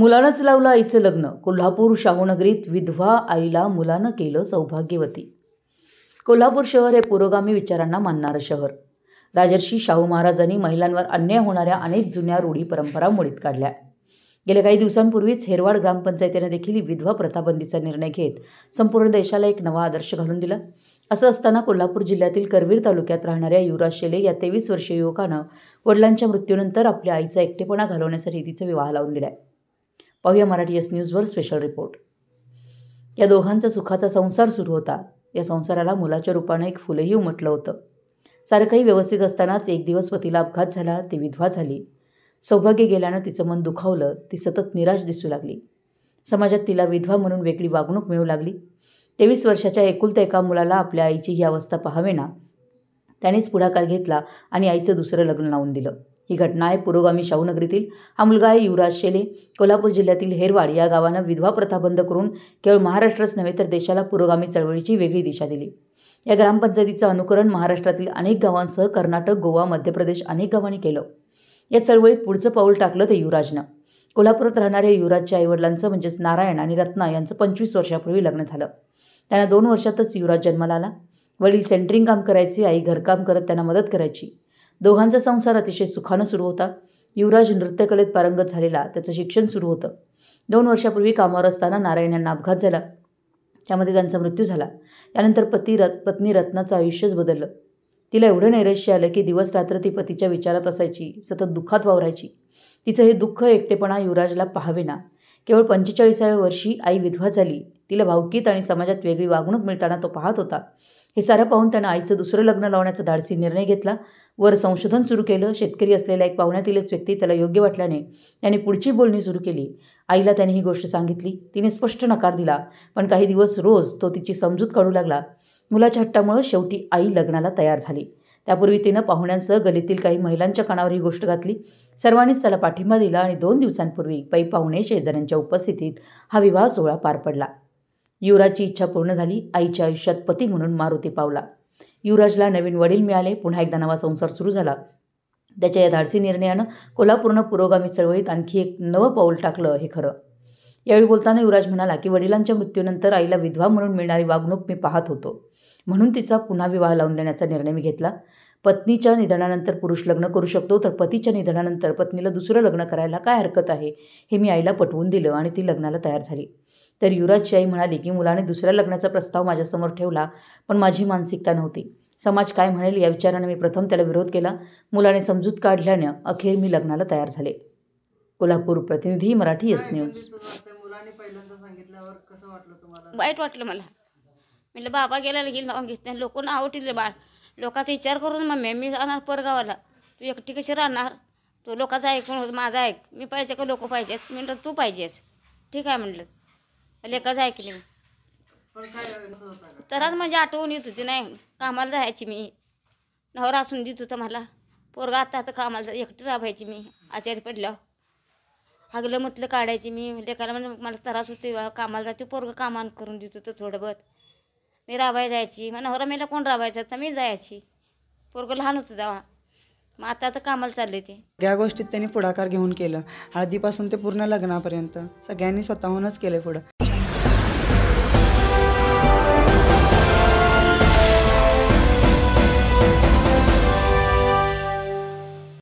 मुलानंच लावलं आईचं लग्न कोल्हापूर शाहूनगरीत विधवा आईला मुलानं केलं सौभाग्यवती कोल्हापूर शहर हे पुरोगामी विचारांना मानणारं शहर राजर्षी शाहू महाराजांनी महिलांवर अन्याय होणाऱ्या अनेक जुन्या रूढी परंपरा मुळीत काढल्या गेल्या काही दिवसांपूर्वीच हेरवाड ग्रामपंचायतीने देखील विधवा प्रथाबंदीचा निर्णय घेत संपूर्ण देशाला एक नवा आदर्श घालून दिला असं असताना कोल्हापूर जिल्ह्यातील करवीर तालुक्यात राहणाऱ्या युवराज शेले या तेवीस वर्षीय युवकानं वडिलांच्या मृत्यूनंतर आपल्या आईचा एकटेपणा घालवण्यासाठी तिचा विवाह लावून दिलाय पाहूया मराठी एस न्यूजवर स्पेशल रिपोर्ट या दोघांचा सुखाचा संसार सुरू होता या संसाराला मुलाच्या रूपाने एक फुलंही उमटलं होतं सारखंही व्यवस्थित असतानाच एक दिवस पतीला अपघात झाला ती विधवा झाली सौभाग्य गेल्यानं तिचं मन दुखावलं ती सतत निराश दिसू लागली समाजात तिला विधवा म्हणून वेगळी वागणूक मिळू लागली तेवीस वर्षाच्या एकुलत्या एका मुलाला आपल्या आईची ही अवस्था ना त्यानेच पुढाकार घेतला आणि आईचं दुसरं लग्न लावून दिलं ही घटना आहे पुरोगामी शाहूनगरीतील हा मुलगा आहे युवराज शेले कोल्हापूर जिल्ह्यातील हेरवाड या गावानं विधवा प्रथा बंद करून केवळ महाराष्ट्रच नव्हे तर देशाला पुरोगामी चळवळीची वेगळी दिशा दिली या ग्रामपंचायतीचं अनुकरण महाराष्ट्रातील अनेक गावांसह कर्नाटक गोवा मध्य प्रदेश अनेक गावांनी केलं या चळवळीत पुढचं पाऊल टाकलं ते युवराजनं कोल्हापुरात राहणाऱ्या युवराजच्या आईवडिलांचं म्हणजेच नारायण आणि रत्ना यांचं पंचवीस वर्षापूर्वी लग्न झालं त्यांना दोन वर्षातच युवराज जन्माला आला वडील सेंटरिंग काम करायचे आई घरकाम करत त्यांना मदत करायची दोघांचा संसार अतिशय सुखानं सुरू होता युवराज नृत्यकलेत पारंगत झालेला त्याचं शिक्षण सुरू होतं दोन वर्षापूर्वी कामावर असताना नारायण यांना अपघात झाला त्यामध्ये त्यांचा मृत्यू झाला त्यानंतर पती रत पत्नी रत्नाचं आयुष्यच बदललं तिला एवढं नैराश्य आलं की दिवस रात्र ती पतीच्या विचारात असायची सतत दुःखात वावरायची तिचं हे दुःख एकटेपणा युवराजला ना केवळ पंचेचाळीसाव्या वर्षी आई विधवा झाली तिला भावकीत आणि समाजात वेगळी वागणूक मिळताना तो पाहत होता हे सारं पाहून त्यानं आईचं दुसरं लग्न लावण्याचा धाडसी निर्णय घेतला वर संशोधन सुरू केलं शेतकरी असलेल्या एक पाहुण्यातीलच व्यक्ती त्याला योग्य वाटल्याने त्याने पुढची बोलणी सुरू केली आईला त्याने ही गोष्ट सांगितली तिने स्पष्ट नकार दिला पण काही दिवस रोज तो तिची समजूत काढू लागला मुलाच्या हट्टामुळं शेवटी आई लग्नाला तयार झाली त्यापूर्वी तिनं पाहुण्यांसह गलीतील काही महिलांच्या कानावर ही गोष्ट घातली सर्वांनीच त्याला पाठिंबा दिला आणि दोन दिवसांपूर्वी पै पाहुणे शेजाऱ्यांच्या उपस्थितीत हा विवाह सोहळा पार पडला युवराजची इच्छा पूर्ण झाली आईच्या आयुष्यात पती म्हणून मारुती पावला युवराजला नवीन वडील मिळाले पुन्हा एकदा नवा संसार सुरू झाला त्याच्या या धाडसी निर्णयानं कोल्हापूरनं पुरोगामी चळवळीत आणखी एक नवं पाऊल टाकलं हे खरं यावेळी बोलताना युवराज म्हणाला की वडिलांच्या मृत्यूनंतर आईला विधवा म्हणून मिळणारी वागणूक मी पाहत होतो म्हणून तिचा पुन्हा विवाह लावून देण्याचा निर्णय मी घेतला पत्नीच्या निधनानंतर पुरुष लग्न करू शकतो तर पतीच्या निधनानंतर पत्नीला दुसरं लग्न करायला काय हरकत आहे हे मी आईला पटवून दिलं आणि ती लग्नाला तयार झाली तर युवराजची आई म्हणाली की मुलाने दुसऱ्या लग्नाचा प्रस्ताव माझ्यासमोर ठेवला पण माझी मानसिकता नव्हती समाज काय म्हणेल या विचाराने मी प्रथम त्याला विरोध केला मुलाने समजूत काढल्यानं अखेर मी लग्नाला तयार झाले कोल्हापूर प्रतिनिधी मराठी एस न्यूज वाईट वाटलं मला म्हटलं बाबा गेला लगेल नाव घेतले लोक नाव बा बाळ लोकाचा विचार करून मम्मी मी जाणार परगावाला तू एकटी कशी राहणार तू लोकांचं ऐकून माझा ऐक मी पाहिजे का लोक पाहिजेत म्हणलं तू पाहिजेस ठीक आहे म्हटलं लेखाच ऐकली मी तर म्हणजे आठवून येत होती नाही कामाला जायची मी नवरा असून देत होता मला पोरगा आता आता कामाला एकटी राबायची मी आचारी पडलं हागलं म्हटलं काढायची मी लेखाला म्हणजे मला त्रास होते कामाला जाते पोरगं कामान करून देत होतं थोडं बहुत मी राबाय जायची मग नवरा मेला कोण राबायचा तर मी जायची पोरगं लहान होतं तेव्हा मग आता आता कामाला चालले ते सगळ्या गोष्टीत त्यांनी पुढाकार घेऊन केलं हळदीपासून ते पूर्ण लग्नापर्यंत सगळ्यांनी स्वतःहूनच केलं पुढं